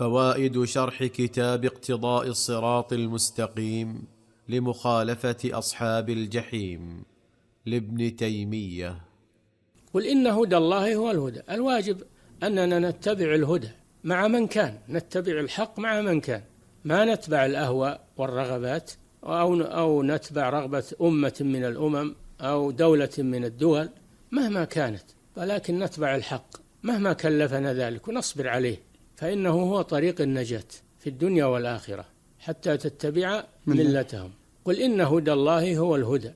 فوائد شرح كتاب اقتضاء الصراط المستقيم لمخالفه اصحاب الجحيم لابن تيميه قل ان هدى الله هو الهدى الواجب اننا نتبع الهدى مع من كان نتبع الحق مع من كان ما نتبع الاهواء والرغبات او او نتبع رغبه امه من الامم او دوله من الدول مهما كانت ولكن نتبع الحق مهما كلفنا ذلك ونصبر عليه فإنه هو طريق النجاة في الدنيا والآخرة حتى تتبع ملتهم قل إن هدى الله هو الهدى